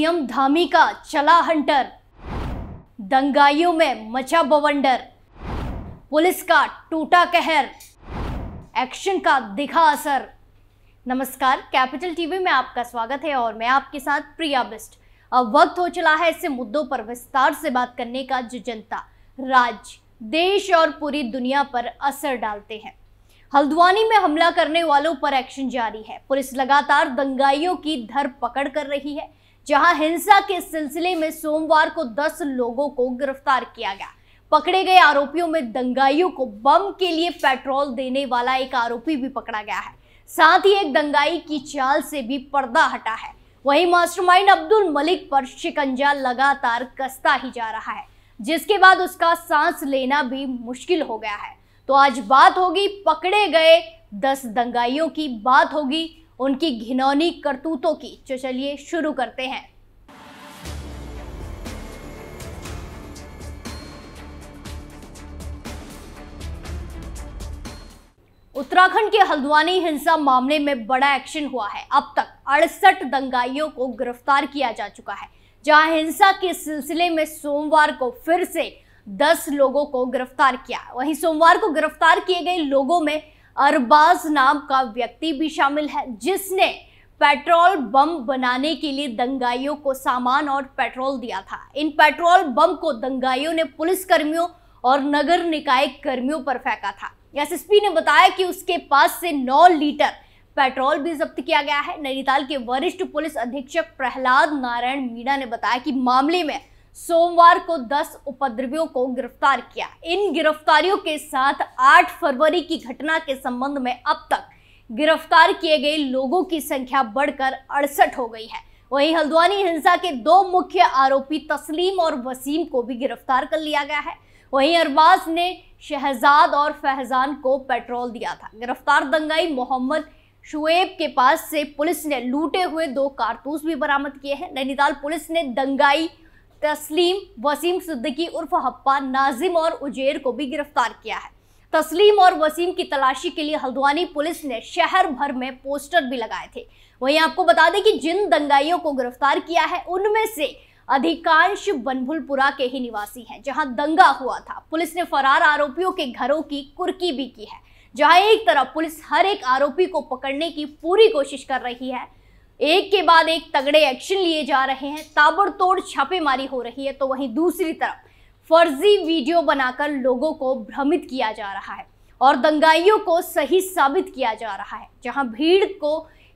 CM Dhami का चला Hunter दंगाइयों में मचा बवंडर पुलिस का टूटा कहर एक्शन का दिखा असर नमस्कार कैपिटल टीवी में आपका स्वागत है और मैं आपके साथ प्रिया बिस्ट अब वक्त हो चला है ऐसे मुद्दों पर विस्तार से बात करने का जो जनता राज्य देश और पूरी दुनिया पर असर डालते हैं हल्द्वानी में हमला करने वालों पर एक्शन जारी है पुलिस लगातार दंगाइयों की धर पकड़ कर रही है जहां हिंसा के सिलसिले में सोमवार को 10 लोगों को गिरफ्तार किया गया पकड़े गए आरोपियों में दंगाइयों को बम के लिए पेट्रोल देने वाला एक आरोपी भी पकड़ा गया है साथ ही एक दंगाई की चाल से भी पर्दा हटा है वहीं मास्टरमाइंड अब्दुल मलिक पर शिकंजा लगातार कसता ही जा रहा है जिसके बाद उसका सांस लेना भी मुश्किल हो गया है तो आज बात होगी पकड़े गए दस दंगाइयों की बात होगी उनकी घिनौनी करतूतों की तो चलिए शुरू करते हैं उत्तराखंड के हल्द्वानी हिंसा मामले में बड़ा एक्शन हुआ है अब तक अड़सठ दंगाइयों को गिरफ्तार किया जा चुका है जहां हिंसा के सिलसिले में सोमवार को फिर से दस लोगों को गिरफ्तार किया वहीं सोमवार को गिरफ्तार किए गए लोगों में अरबाज नाम का व्यक्ति भी शामिल है जिसने पेट्रोल बम बनाने के लिए दंगाइयों को सामान और पेट्रोल दिया था इन पेट्रोल बम को दंगाइयों ने पुलिस कर्मियों और नगर निकाय कर्मियों पर फेंका था एसएसपी ने बताया कि उसके पास से 9 लीटर पेट्रोल भी जब्त किया गया है नैनीताल के वरिष्ठ पुलिस अधीक्षक प्रहलाद नारायण मीणा ने बताया कि मामले में सोमवार को 10 उपद्रवियों को गिरफ्तार किया इन गिरफ्तारियों के साथ 8 फरवरी की घटना के संबंध में अब तक गिरफ्तार किए गए लोगों की संख्या बढ़कर अड़सठ हो गई है वहीं हल्द्वानी हिंसा के दो मुख्य आरोपी तस्लीम और वसीम को भी गिरफ्तार कर लिया गया है वहीं अरबाज ने शहजाद और फहजान को पेट्रोल दिया था गिरफ्तार दंगाई मोहम्मद शुएब के पास से पुलिस ने लूटे हुए दो कारतूस भी बरामद किए हैं नैनीताल पुलिस ने दंगाई तस्लीम वसीम सिद्दीकी उर्फ हप्पा नाजिम और उजेर को भी गिरफ्तार किया है तस्लीम और वसीम की तलाशी के लिए हल्द्वानी पुलिस ने शहर भर में पोस्टर भी लगाए थे वहीं आपको बता दें कि जिन दंगाइयों को गिरफ्तार किया है उनमें से अधिकांश बनभुलपुरा के ही निवासी हैं जहां दंगा हुआ था पुलिस ने फरार आरोपियों के घरों की कुर्की भी की है जहां एक तरफ पुलिस हर एक आरोपी को पकड़ने की पूरी कोशिश कर रही है एक के बाद एक तगड़े एक्शन लिए जा रहे हैं ताबड़तोड़ छापेमारी हो रही है तो वहीं दूसरी तरफ फर्जी वीडियो बनाकर लोगों को भ्रमित किया जा रहा है और दंगाइयों को सही साबित किया जा रहा है जहां भीड़ को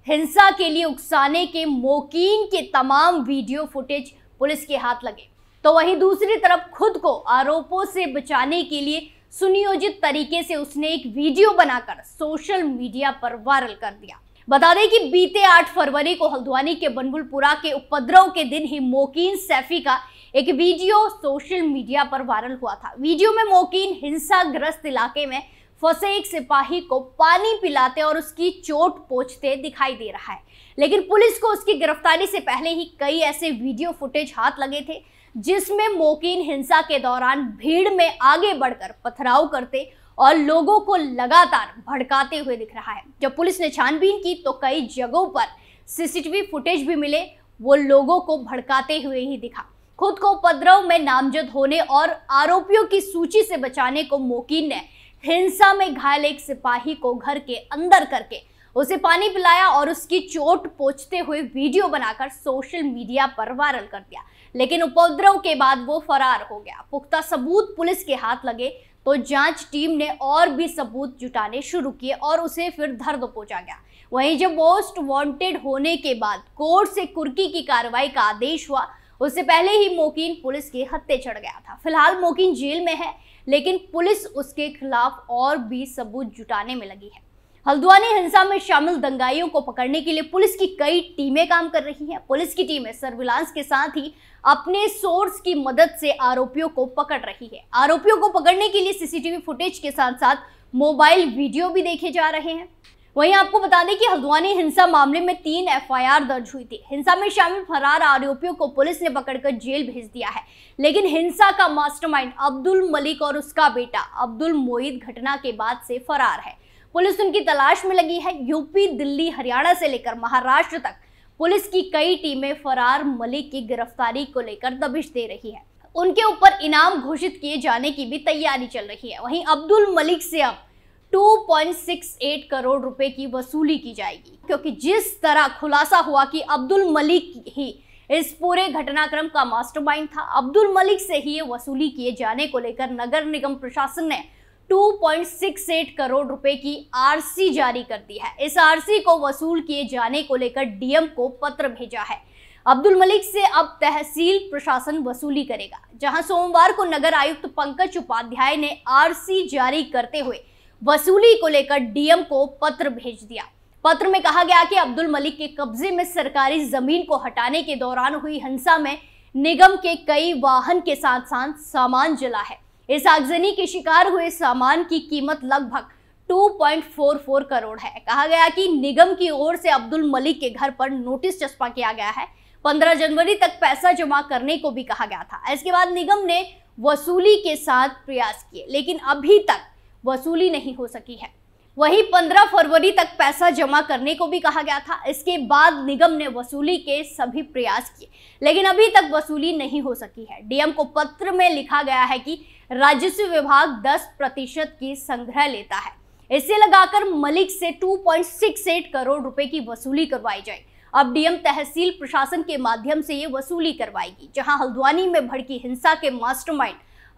हिंसा के लिए उकसाने के मोकीन के तमाम वीडियो फुटेज पुलिस के हाथ लगे तो वहीं दूसरी तरफ खुद को आरोपों से बचाने के लिए सुनियोजित तरीके से उसने एक वीडियो बनाकर सोशल मीडिया पर वायरल कर दिया बता दें कि बीते 8 फरवरी को हल्द्वानी के बनबुलपुरा के उपद्रव के दिन ही मोकिन सैफी का एक वीडियो सोशल मीडिया पर वायरल हुआ था वीडियो में मोकीन हिंसाग्रस्त इलाके में फंसे एक सिपाही को पानी पिलाते और उसकी चोट पहुंचते दिखाई दे रहा है लेकिन पुलिस को उसकी गिरफ्तारी से पहले ही कई ऐसे वीडियो फुटेज हाथ लगे थे जिसमें मोकिन हिंसा के दौरान भीड़ में आगे बढ़कर पथराव करते और लोगों को लगातार भड़काते हुए दिख रहा है जब पुलिस ने छानबीन की तो कई जगहों पर सीसीटीवी फुटेज भी मिले वो लोगों को भड़काते हुए ही दिखा खुद को उपद्रव में नामजद होने और आरोपियों की सूची से बचाने को मोकिन ने हिंसा में घायल एक सिपाही को घर के अंदर करके उसे पानी पिलाया और उसकी चोट पोचते हुए वीडियो बनाकर सोशल मीडिया पर वायरल कर दिया लेकिन उपद्रव के बाद वो फरार हो गया पुख्ता सबूत पुलिस के हाथ लगे तो जांच टीम ने और भी सबूत जुटाने शुरू किए और उसे फिर धर्द पहुंचा गया वहीं जब मोस्ट वांटेड होने के बाद कोर्ट से कुर्की की कार्रवाई का आदेश हुआ उससे पहले ही मोकिन पुलिस के हत्ते चढ़ गया था फिलहाल मोकिन जेल में है लेकिन पुलिस उसके खिलाफ और भी सबूत जुटाने में लगी है हल्द्वानी हिंसा में शामिल दंगाइयों को पकड़ने के लिए पुलिस की कई टीमें काम कर रही हैं पुलिस की टीमें सर्विलांस के साथ ही अपने सोर्स की मदद से आरोपियों को पकड़ रही है आरोपियों को पकड़ने के लिए सीसीटीवी फुटेज के साथ साथ मोबाइल वीडियो भी देखे जा रहे हैं वहीं आपको बता दें कि हल्द्वानी हिंसा मामले में तीन एफआईआर दर्ज हुई थी हिंसा में शामिल फरार आरोपियों को पुलिस ने पकड़कर जेल भेज दिया है लेकिन हिंसा का मास्टरमाइंड अब्दुल मलिक और उसका बेटा अब्दुल मोहित घटना के बाद से फरार है पुलिस उनकी तलाश में लगी है यूपी दिल्ली हरियाणा से लेकर महाराष्ट्र तक पुलिस की कई टीमें फरार मलिक की गिरफ्तारी को लेकर दबिश दे रही है उनके ऊपर इनाम घोषित किए जाने की भी तैयारी चल रही है वहीं अब्दुल मलिक से अब 2.68 करोड़ रुपए की वसूली की जाएगी क्योंकि जिस तरह खुलासा हुआ कि अब्दुल मलिक ही इस पूरे घटनाक्रम का मास्टरमाइंड था अब्दुल मलिक से ही ये वसूली किए जाने को लेकर नगर निगम प्रशासन ने 2.68 करोड़ रुपए की आरसी जारी कर दी है इस आरसी को वसूल किए जाने को लेकर डीएम को पत्र भेजा है अब्दुल मलिक से अब तहसील प्रशासन वसूली करेगा जहां सोमवार को नगर आयुक्त पंकज उपाध्याय ने आरसी जारी करते हुए वसूली को लेकर डीएम को पत्र भेज दिया पत्र में कहा गया कि अब्दुल मलिक के कब्जे में सरकारी जमीन को हटाने के दौरान हुई हिंसा में निगम के कई वाहन के साथ साथ सामान जला है इस आगजनी के शिकार हुए सामान की कीमत लगभग 2.44 करोड़ है कहा गया कि निगम की ओर से अब्दुल मलिक के घर पर नोटिस चस्पा किया गया है 15 जनवरी तक पैसा जमा करने को भी कहा गया था इसके बाद निगम ने वसूली के साथ प्रयास किए लेकिन अभी तक वसूली नहीं हो सकी है वहीं 15 फरवरी तक पैसा जमा करने को भी कहा गया था इसके बाद निगम ने वसूली के सभी प्रयास किए लेकिन अभी तक वसूली नहीं हो सकी है डीएम को पत्र में लिखा गया है कि राजस्व विभाग 10 प्रतिशत की संग्रह लेता है इसे लगाकर मलिक से 2.68 करोड़ रुपए की वसूली करवाई जाए अब डीएम तहसील प्रशासन के माध्यम से ये वसूली करवाएगी जहां हल्द्वानी में भड़की हिंसा के मास्टर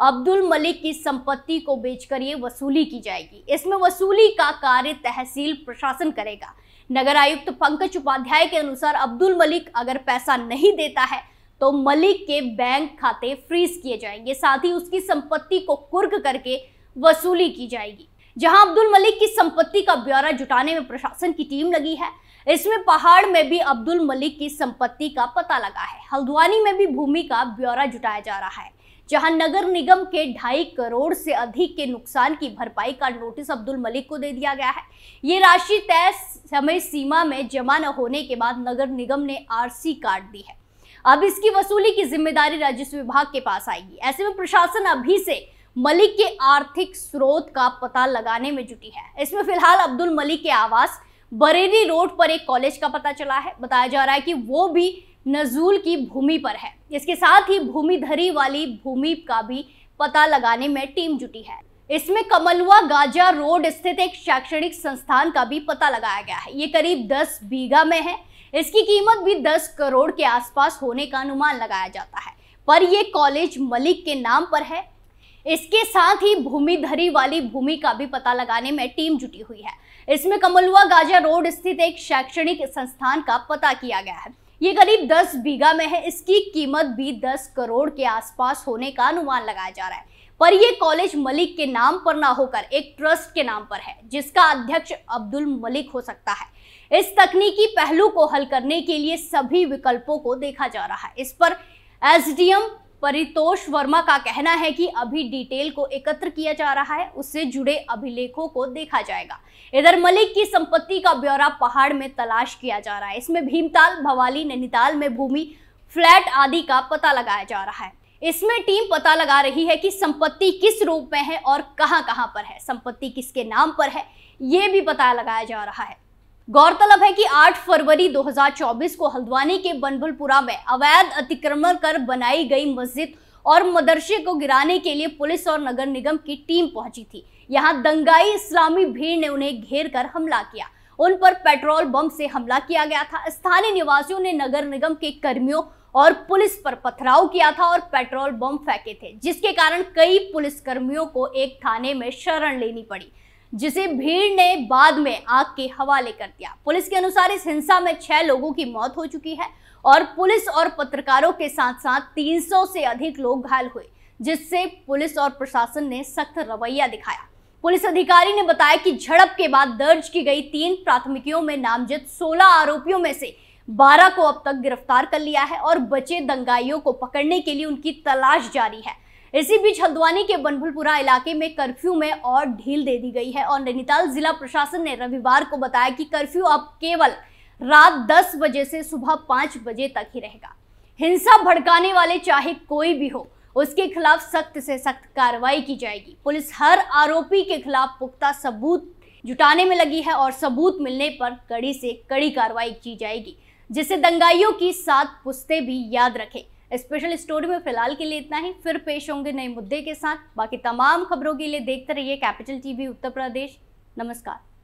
अब्दुल मलिक की संपत्ति को बेचकर ये वसूली की जाएगी इसमें वसूली का कार्य तहसील प्रशासन करेगा नगर आयुक्त पंकज उपाध्याय के अनुसार अब्दुल मलिक अगर पैसा नहीं देता है तो मलिक के बैंक खाते फ्रीज किए जाएंगे साथ ही उसकी संपत्ति को कुर्क करके वसूली की जाएगी जहां अब्दुल मलिक की संपत्ति का ब्यौरा जुटाने में प्रशासन की टीम लगी है इसमें पहाड़ में भी अब्दुल मलिक की संपत्ति का पता लगा है हल्द्वानी में भी भूमि का ब्यौरा जुटाया जा रहा है जहां नगर निगम के ढाई करोड़ से अधिक के नुकसान की भरपाई का नोटिस अब्दुल मलिक को दे दिया गया है ये राशि तय समय सीमा में जमा न होने के बाद नगर निगम ने आरसी काट दी है अब इसकी वसूली की जिम्मेदारी राजस्व विभाग के पास आएगी ऐसे में प्रशासन अभी से मलिक के आर्थिक स्रोत का पता लगाने में जुटी है इसमें फिलहाल अब्दुल मलिक के आवास बरेली रोड पर एक कॉलेज का पता चला है बताया जा रहा है कि वो भी नजूल की भूमि पर है इसके साथ ही भूमिधरी वाली भूमि का भी पता लगाने में टीम जुटी है इसमें कमलुआ गाजा रोड स्थित एक शैक्षणिक संस्थान का भी पता लगाया गया है ये करीब 10 बीघा में है इसकी कीमत भी 10 करोड़ के आसपास होने का अनुमान लगाया जाता है पर यह कॉलेज मलिक के नाम पर है इसके साथ ही भूमिधरी वाली भूमि का भी पता लगाने में टीम जुटी हुई है इसमें कमलुआ गाजा रोड स्थित एक शैक्षणिक संस्थान का पता किया गया है ये करीब 10 बीघा में है इसकी कीमत भी 10 करोड़ के आसपास होने का अनुमान लगाया जा रहा है पर यह कॉलेज मलिक के नाम पर ना होकर एक ट्रस्ट के नाम पर है जिसका अध्यक्ष अब्दुल मलिक हो सकता है इस तकनीकी पहलू को हल करने के लिए सभी विकल्पों को देखा जा रहा है इस पर एसडीएम परितोष वर्मा का कहना है कि अभी डिटेल को एकत्र किया जा रहा है उससे जुड़े अभिलेखों को देखा जाएगा इधर मलिक की संपत्ति का ब्यौरा पहाड़ में तलाश किया जा रहा है इसमें भीमताल भवाली नैनीताल में भूमि फ्लैट आदि का पता लगाया जा रहा है इसमें टीम पता लगा रही है कि संपत्ति किस रूप में है और कहां कहां पर है संपत्ति किसके नाम पर है ये भी पता लगाया जा रहा है गौरतलब है कि 8 फरवरी 2024 को हल्द्वानी के बनबुलपुरा में अवैध अतिक्रमण कर बनाई गई मस्जिद और मदरसे को गिराने के लिए पुलिस और नगर निगम की टीम पहुंची थी यहां दंगाई इस्लामी भीड़ ने उन्हें घेर कर हमला किया उन पर पेट्रोल बम से हमला किया गया था स्थानीय निवासियों ने नगर निगम के कर्मियों और पुलिस पर पथराव किया था और पेट्रोल बम फेंके थे जिसके कारण कई पुलिस कर्मियों को एक थाने में शरण लेनी पड़ी जिसे भीड़ ने बाद में आग के हवाले कर दिया पुलिस के अनुसार इस हिंसा में छह लोगों की मौत हो चुकी है और पुलिस और पत्रकारों के साथ साथ 300 से अधिक लोग घायल हुए जिससे पुलिस और प्रशासन ने सख्त रवैया दिखाया पुलिस अधिकारी ने बताया कि झड़प के बाद दर्ज की गई तीन प्राथमिकियों में नामजद 16 आरोपियों में से 12 को अब तक गिरफ्तार कर लिया है और बचे दंगाइयों को पकड़ने के लिए उनकी तलाश जारी है इसी बीच हल्द्वानी के बनभुलपुरा इलाके में कर्फ्यू में और ढील दे दी गई है और नैनीताल जिला प्रशासन ने रविवार को बताया कि कर्फ्यू अब केवल रात दस बजे से सुबह पांच बजे तक ही रहेगा हिंसा भड़काने वाले चाहे कोई भी हो उसके खिलाफ सख्त से सख्त कार्रवाई की जाएगी पुलिस हर आरोपी के खिलाफ पुख्ता सबूत जुटाने में लगी है और सबूत मिलने पर कड़ी से कड़ी कार्रवाई की जाएगी जिसे दंगाइयों की सात पुस्तें भी याद रखें स्पेशल स्टोरी में फिलहाल के लिए इतना ही फिर पेश होंगे नए मुद्दे के साथ बाकी तमाम खबरों के लिए देखते रहिए कैपिटल टीवी उत्तर प्रदेश नमस्कार